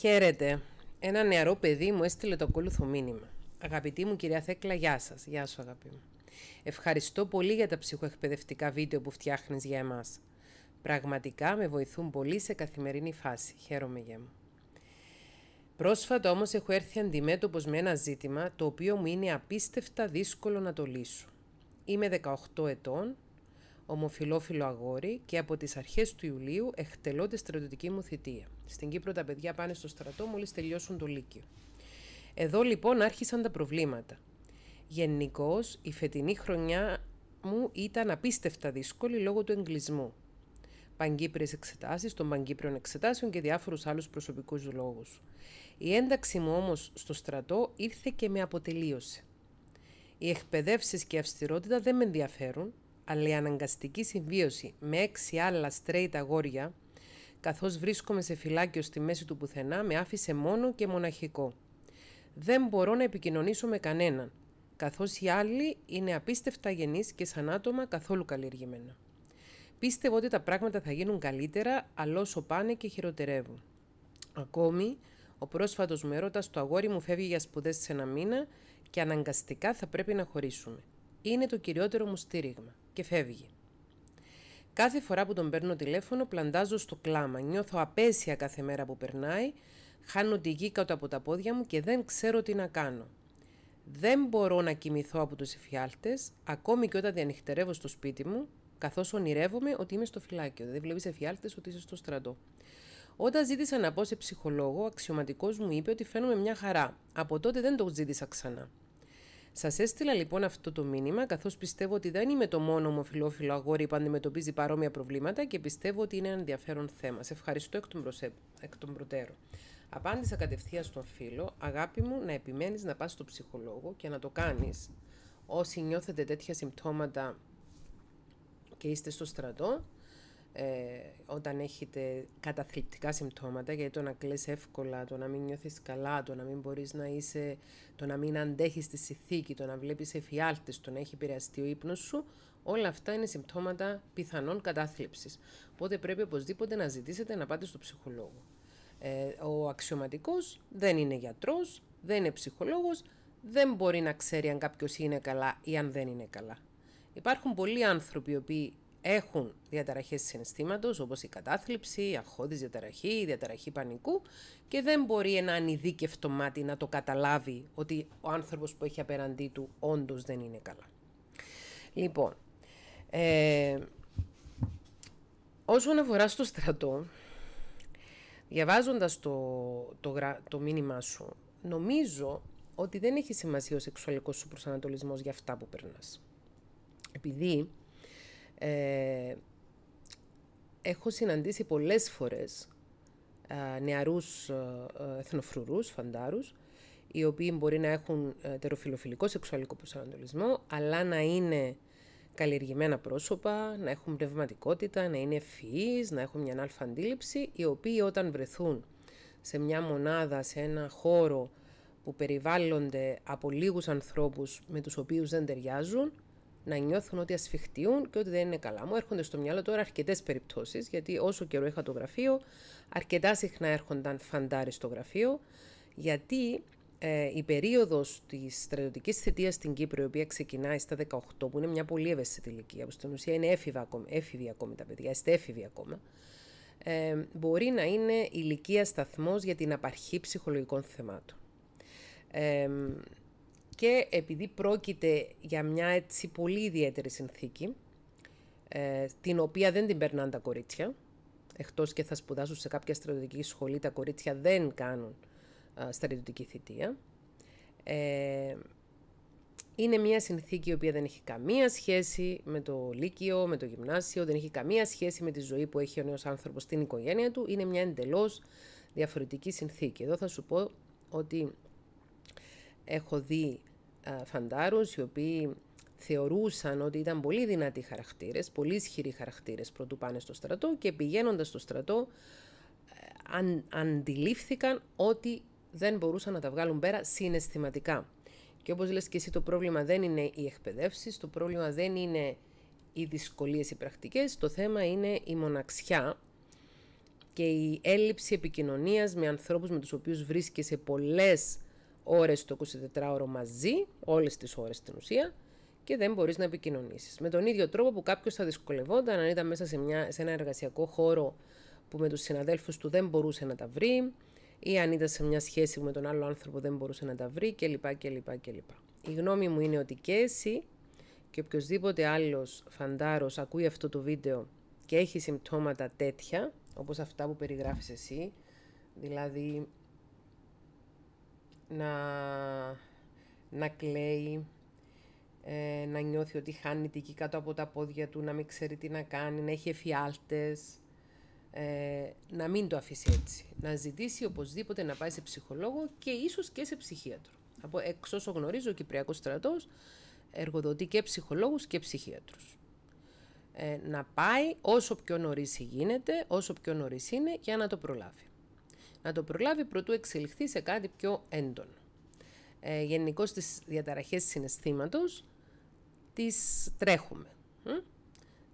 Χαίρετε. Ένα νεαρό παιδί μου έστειλε το ακόλουθο μήνυμα. Αγαπητή μου κυρία Θέκλα, γεια σας. Γεια σου, αγαπητή μου. Ευχαριστώ πολύ για τα ψυχοεκπαιδευτικά βίντεο που φτιάχνεις για εμάς. Πραγματικά με βοηθούν πολύ σε καθημερινή φάση. Χαίρομαι για μου. Πρόσφατα όμως έχω έρθει αντιμέτωπος με ένα ζήτημα το οποίο μου είναι απίστευτα δύσκολο να το λύσω. Είμαι 18 ετών ομοφιλόφιλο αγόρι και από τις αρχές του Ιουλίου εκτελώ τη στρατιωτική μου θητεία. Στην Κύπρο τα παιδιά πάνε στο στρατό μόλις τελειώσουν το Λύκειο. Εδώ λοιπόν άρχισαν τα προβλήματα. Γενικώς η φετινή χρονιά μου ήταν απίστευτα δύσκολη λόγω του εγκλισμού. Παγκύπριες εξετάσεις, των παγκύπριων εξετάσεων και διάφορους άλλους προσωπικούς λόγους. Η ένταξη μου όμως στο στρατό ήρθε και με αποτελείωσε. Οι εκπαιδεύσεις και η αυστηρότητα δεν με ενδιαφέρουν αλλά η αναγκαστική συμβίωση με έξι άλλα straight αγόρια, καθώς βρίσκομαι σε φυλάκιο στη μέση του πουθενά, με άφησε μόνο και μοναχικό. Δεν μπορώ να επικοινωνήσω με κανέναν, καθώς οι άλλοι είναι απίστευτα γενείς και σαν άτομα καθόλου καλλιεργημένα. Πίστευω ότι τα πράγματα θα γίνουν καλύτερα, αλλά όσο πάνε και χειροτερεύουν. Ακόμη, ο πρόσφατος μου έρωτας το αγόρι μου φεύγει για σπουδές σε ένα μήνα και αναγκαστικά θα πρέπει να χωρίσουμε. Είναι το κυριότερο μου στήριγμα και φεύγει. Κάθε φορά που τον παίρνω τηλέφωνο, πλαντάζω στο κλάμα. Νιώθω απέσια κάθε μέρα που περνάει, χάνω τη γη κάτω από τα πόδια μου και δεν ξέρω τι να κάνω. Δεν μπορώ να κοιμηθώ από τους εφιάλτες, ακόμη και όταν διανυχτερεύω στο σπίτι μου, καθώς ονειρεύομαι ότι είμαι στο φυλάκιο. Δεν βλέπεις εφιάλτες ότι είσαι στο στρατό. Όταν ζήτησα να πω σε ψυχολόγο, ο αξιωματικός μου είπε ότι φαίνομαι μια χαρά. Από τότε δεν το ζήτησα ξανά. Σας έστειλα λοιπόν αυτό το μήνυμα, καθώς πιστεύω ότι δεν είμαι το μόνο ομοφυλόφιλο αγόρι που αντιμετωπίζει παρόμοια προβλήματα και πιστεύω ότι είναι ένα ενδιαφέρον θέμα. Σε ευχαριστώ εκ των, προσε... προτέρων. Απάντησα κατευθείαν στον φίλο, αγάπη μου, να επιμένεις να πας στο ψυχολόγο και να το κάνεις. Όσοι νιώθετε τέτοια συμπτώματα και είστε στο στρατό, ε, όταν έχετε καταθλιπτικά συμπτώματα, γιατί το να κλαις εύκολα, το να μην νιώθεις καλά, το να μην μπορείς να είσαι, το να μην αντέχεις τη συνθήκη, το να βλέπεις εφιάλτες, το να έχει επηρεαστεί ο ύπνος σου, όλα αυτά είναι συμπτώματα πιθανών κατάθλιψης. Οπότε πρέπει οπωσδήποτε να ζητήσετε να πάτε στο ψυχολόγο. Ε, ο αξιωματικός δεν είναι γιατρός, δεν είναι ψυχολόγος, δεν μπορεί να ξέρει αν κάποιος είναι καλά ή αν δεν είναι καλά. Υπάρχουν πολλοί άνθρωποι οι οποίοι έχουν διαταραχές συναισθήματος όπως η κατάθλιψη, η αγχώδης διαταραχή, η διαταραχή πανικού και δεν μπορεί ένα ανειδίκευτο μάτι να το καταλάβει ότι ο άνθρωπος που έχει απέναντί του όντως δεν είναι καλά. Λοιπόν, ε, όσον αφορά στο στρατό, διαβάζοντας το, το, το μήνυμά σου, νομίζω ότι δεν έχει σημασία ο σεξουαλικός σου προσανατολισμός για αυτά που περνάς. Επειδή ε, έχω συναντήσει πολλές φορές ε, νεαρούς φαντάρου, εθνοφρουρούς, φαντάρους, οι οποίοι μπορεί να έχουν τεροφιλοφιλικό σεξουαλικό προσανατολισμό, αλλά να είναι καλλιεργημένα πρόσωπα, να έχουν πνευματικότητα, να είναι ευφυείς, να έχουν μια αλφα αντίληψη, οι οποίοι όταν βρεθούν σε μια μονάδα, σε ένα χώρο που περιβάλλονται από λίγους ανθρώπους με τους οποίους δεν ταιριάζουν, να νιώθουν ότι ασφιχτιούν και ότι δεν είναι καλά. Μου έρχονται στο μυαλό τώρα αρκετές περιπτώσεις, γιατί όσο καιρό είχα το γραφείο, αρκετά συχνά έρχονταν φαντάρι στο γραφείο, γιατί ε, η περίοδος της στρατιωτικής θητείας στην Κύπρο, η οποία ξεκινάει στα 18, που είναι μια πολύ ευαίσθητη ηλικία, που στην ουσία είναι έφηβα ακόμη, έφηβοι ακόμη τα παιδιά, είστε έφηβοι ακόμα, ε, μπορεί να είναι ηλικία σταθμός για την απαρχή ψυχολογικών θεμάτων. Ε, και επειδή πρόκειται για μια έτσι πολύ ιδιαίτερη συνθήκη, ε, την οποία δεν την περνάνε τα κορίτσια, εκτός και θα σπουδάσουν σε κάποια στρατιωτική σχολή, τα κορίτσια δεν κάνουν ε, στρατιωτική θητεία. Ε, είναι μια συνθήκη η οποία δεν έχει καμία σχέση με το λύκειο, με το γυμνάσιο, δεν έχει καμία σχέση με τη ζωή που έχει ο νέος άνθρωπος στην οικογένεια του. Είναι μια εντελώς διαφορετική συνθήκη. Εδώ θα σου πω ότι έχω δει ε, οι οποίοι θεωρούσαν ότι ήταν πολύ δυνατοί χαρακτήρες, πολύ ισχυροί χαρακτήρες πρωτού πάνε στο στρατό και πηγαίνοντας στο στρατό ε, αν, αντιλήφθηκαν ότι δεν μπορούσαν να τα βγάλουν πέρα συναισθηματικά. Και όπως λες και εσύ το πρόβλημα δεν είναι οι εκπαιδεύσεις, το πρόβλημα δεν είναι οι δυσκολίες οι πρακτικές, το θέμα είναι η μοναξιά και η έλλειψη επικοινωνίας με ανθρώπους με τους οποίους βρίσκεσαι πολλές ώρες το 24ωρο μαζί, όλες τις ώρες στην ουσία, και δεν μπορείς να επικοινωνήσεις. Με τον ίδιο τρόπο που κάποιος θα δυσκολευόταν αν ήταν μέσα σε, μια, σε ένα εργασιακό χώρο που με τους συναδέλφους του δεν μπορούσε να τα βρει ή αν ήταν σε μια σχέση που με τον άλλο άνθρωπο δεν μπορούσε να τα βρει κλπ. κλπ, κλπ. Η γνώμη μου είναι ότι και εσύ και οποιοδήποτε άλλος φαντάρος ακούει αυτό το βίντεο και έχει συμπτώματα τέτοια, όπως αυτά που περιγράφεις εσύ, δηλαδή να, να κλαίει, ε, να νιώθει ότι χάνει δική κάτω από τα πόδια του, να μην ξέρει τι να κάνει, να έχει εφιάλτες. Ε, να μην το αφήσει έτσι. Να ζητήσει οπωσδήποτε να πάει σε ψυχολόγο και ίσως και σε ψυχίατρο. Από εξ όσο γνωρίζω, ο Κυπριακός στρατός εργοδοτεί και ψυχολόγους και ψυχίατρους. Ε, να πάει όσο πιο νωρίς γίνεται, όσο πιο νωρίς είναι, για να το προλάβει να το προλάβει προτού εξελιχθεί σε κάτι πιο έντονο. Ε, Γενικώ τις διαταραχές συναισθήματος τις τρέχουμε.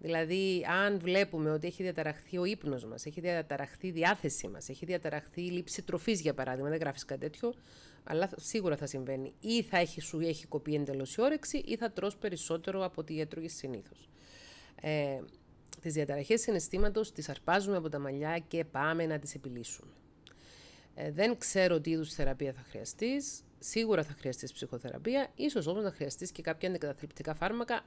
Δηλαδή, αν βλέπουμε ότι έχει διαταραχθεί ο ύπνος μας, έχει διαταραχθεί η διάθεσή μας, έχει διαταραχθεί η λήψη τροφής, για παράδειγμα, δεν γράφεις κάτι τέτοιο, αλλά σίγουρα θα συμβαίνει. Ή θα έχει, σου έχει κοπεί εντελώς η όρεξη, ή θα τρως περισσότερο από ό,τι έτρωγες συνήθως. Ε, τις διαταραχές συναισθήματος τις αρπάζουμε από τα μαλλιά και πάμε να τις επιλύσουμε. Ε, δεν ξέρω τι είδους θεραπεία θα χρειαστείς. Σίγουρα θα χρειαστείς ψυχοθεραπεία. ίσως όμως να χρειαστείς και κάποια αντικαταθλιπτικά φάρμακα.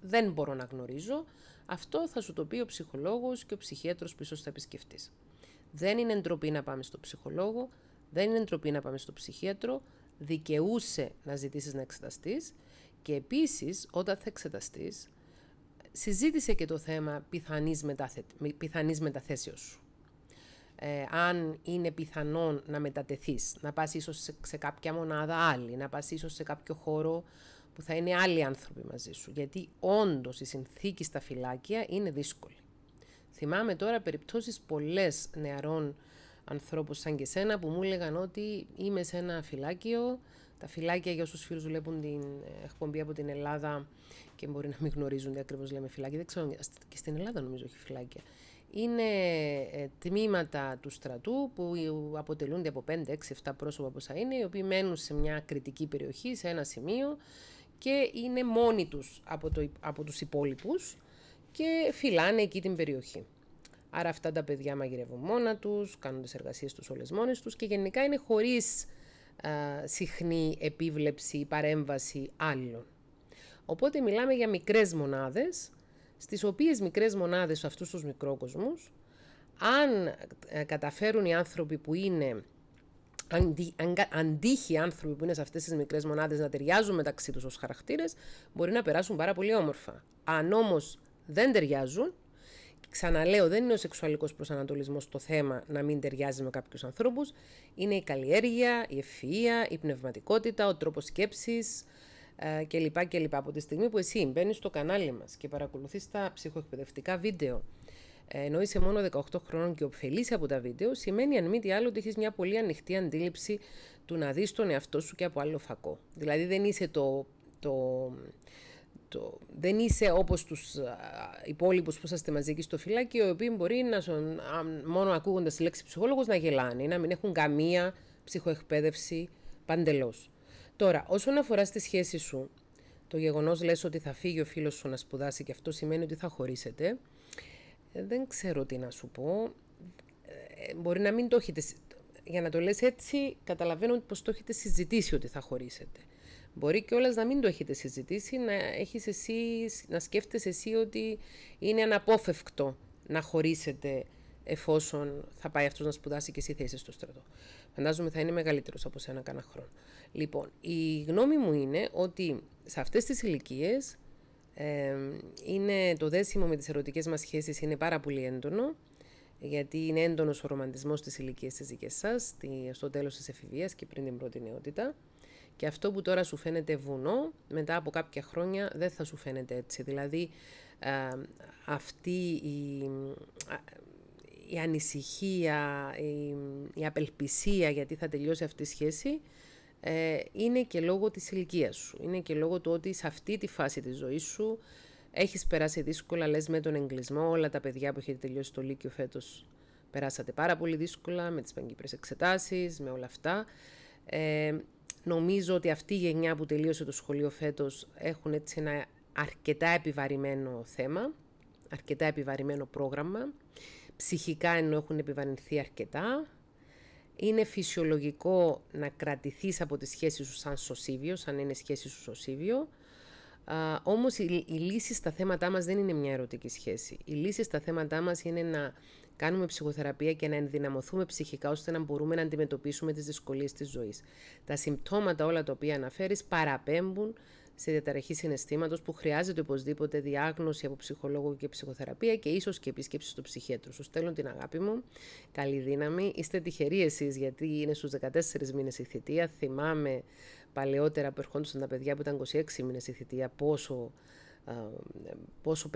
Δεν μπορώ να γνωρίζω. Αυτό θα σου το πει ο ψυχολόγος και ο ψυχίατρος που ίσω θα επισκεφτεί. Δεν είναι ντροπή να πάμε στο ψυχολόγο. Δεν είναι ντροπή να πάμε στο ψυχίατρο. Δικαιούσε να ζητήσεις να εξεταστείς. Και επίσης, όταν θα εξεταστείς, συζήτησε και το θέμα πιθανής μεταθέ... Ε, αν είναι πιθανόν να μετατεθείς, να πας ίσως σε, κάποια μονάδα άλλη, να πας ίσως σε κάποιο χώρο που θα είναι άλλοι άνθρωποι μαζί σου. Γιατί όντως η συνθήκη στα φυλάκια είναι δύσκολη. Θυμάμαι τώρα περιπτώσεις πολλές νεαρών ανθρώπων σαν και σένα που μου έλεγαν ότι είμαι σε ένα φυλάκιο, τα φυλάκια για όσους φίλους βλέπουν την ε, εκπομπή από την Ελλάδα και μπορεί να μην γνωρίζουν τι ακριβώς λέμε φυλάκια, δεν ξέρω, και στην Ελλάδα νομίζω έχει φυλάκια είναι ε, τμήματα του στρατού που αποτελούνται από 5, 6, 7 πρόσωπα πόσα είναι, οι οποίοι μένουν σε μια κριτική περιοχή, σε ένα σημείο και είναι μόνοι τους από, το, από τους υπόλοιπους και φυλάνε εκεί την περιοχή. Άρα αυτά τα παιδιά μαγειρεύουν μόνα τους, κάνουν τις εργασίες τους όλες μόνες τους και γενικά είναι χωρίς α, συχνή επίβλεψη ή παρέμβαση άλλων. Οπότε μιλάμε για μικρές μονάδες στις οποίες μικρές μονάδες σε αυτούς τους μικρόκοσμους, αν ε, καταφέρουν οι άνθρωποι που είναι αντίχοι άνθρωποι που είναι σε αυτές τις μικρές μονάδες να ταιριάζουν μεταξύ τους ως χαρακτήρες, μπορεί να περάσουν πάρα πολύ όμορφα. Αν όμως δεν ταιριάζουν, ξαναλέω, δεν είναι ο σεξουαλικός προσανατολισμός το θέμα να μην ταιριάζει με κάποιους ανθρώπους. Είναι η καλλιέργεια, η ευφυΐα, η πνευματικότητα, ο τρόπος σκέψης, ε, κλπ. κλπ. Από τη στιγμή που εσύ μπαίνεις στο κανάλι μας και παρακολουθείς τα ψυχοεκπαιδευτικά βίντεο ε, ενώ είσαι μόνο 18 χρόνων και ωφελείς από τα βίντεο, σημαίνει αν μη τι άλλο ότι έχεις μια πολύ ανοιχτή αντίληψη του να δεις τον εαυτό σου και από άλλο φακό. Δηλαδή δεν είσαι το... το το, δεν είσαι όπως τους υπόλοιπους που είσαστε μαζί εκεί στο φυλάκι, οι οποίοι μπορεί να, μόνο ακούγοντας τη λέξη ψυχολόγος να γελάνε, να μην έχουν καμία ψυχοεκπαίδευση παντελώς. Τώρα, όσον αφορά στη σχέση σου, το γεγονός λες ότι θα φύγει ο φίλος σου να σπουδάσει και αυτό σημαίνει ότι θα χωρίσετε. Ε, δεν ξέρω τι να σου πω. Ε, μπορεί να μην το έχετε... Για να το λες έτσι, καταλαβαίνω πως το έχετε συζητήσει ότι θα χωρίσετε. Μπορεί και όλας να μην το έχετε συζητήσει, να, έχεις εσύ, να σκέφτεσαι εσύ ότι είναι αναπόφευκτο να χωρίσετε εφόσον θα πάει αυτός να σπουδάσει και εσύ θα στο στρατό. Φαντάζομαι θα είναι μεγαλύτερος από σένα κανένα χρόνο. Λοιπόν, η γνώμη μου είναι ότι σε αυτές τις ηλικίες ε, είναι το δέσιμο με τις ερωτικές μας σχέσεις είναι πάρα πολύ έντονο. Γιατί είναι έντονος ο ρομαντισμός τη ηλικία της δικής σας, στο τέλος της εφηβείας και πριν την πρώτη νεότητα. Και αυτό που τώρα σου φαίνεται βουνό, μετά από κάποια χρόνια δεν θα σου φαίνεται έτσι. Δηλαδή, ε, αυτή η, η ανησυχία, η, απελπισία γιατί θα τελειώσει αυτή η σχέση, ε, είναι και λόγω της ηλικίας σου. Είναι και λόγω του ότι σε αυτή τη φάση της ζωής σου έχεις περάσει δύσκολα, λες με τον εγκλισμό, όλα τα παιδιά που έχετε τελειώσει το Λύκειο φέτος περάσατε πάρα πολύ δύσκολα με τις παγκύπρες εξετάσεις, με όλα αυτά. Ε, νομίζω ότι αυτή η γενιά που τελείωσε το σχολείο φέτος έχουν έτσι ένα αρκετά επιβαρημένο θέμα, αρκετά επιβαρημένο πρόγραμμα ψυχικά ενώ έχουν επιβαρυνθεί αρκετά. Είναι φυσιολογικό να κρατηθείς από τη σχέση σου σαν σωσίβιο, σαν είναι σχέση σου σωσίβιο. Α, όμως η, η λύση στα θέματά μας δεν είναι μια ερωτική σχέση. Η λύση στα θέματά μας είναι να κάνουμε ψυχοθεραπεία και να ενδυναμωθούμε ψυχικά ώστε να μπορούμε να αντιμετωπίσουμε τις δυσκολίες της ζωής. Τα συμπτώματα όλα τα οποία αναφέρεις παραπέμπουν σε διαταραχή συναισθήματος που χρειάζεται οπωσδήποτε διάγνωση από ψυχολόγο και ψυχοθεραπεία και ίσως και επίσκεψη στο ψυχίατρο. Σου στέλνω την αγάπη μου. Καλή δύναμη. Είστε τυχεροί εσείς, γιατί είναι στους 14 μήνες η θητεία. Θυμάμαι παλαιότερα που ερχόντουσαν τα παιδιά που ήταν 26 μήνες η θητεία, πόσο ε, πόσο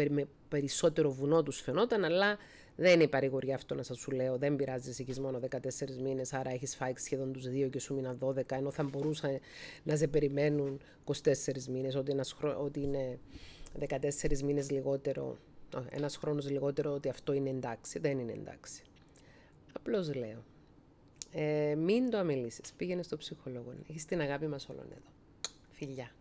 περισσότερο βουνό τους φαινόταν, αλλά δεν είναι παρηγοριά αυτό να σας σου λέω. Δεν πειράζει, έχεις μόνο 14 μήνες, άρα έχεις φάει σχεδόν τους δύο και σου μήνα 12, ενώ θα μπορούσαν να σε περιμένουν 24 μήνες, ότι, ότι είναι 14 μήνες λιγότερο, ένας χρόνος λιγότερο, ότι αυτό είναι εντάξει. Δεν είναι εντάξει. Απλώς λέω. Ε, μην το αμελήσεις. Πήγαινε στο ψυχολόγο. Έχεις την αγάπη μας όλων εδώ. Φιλιά.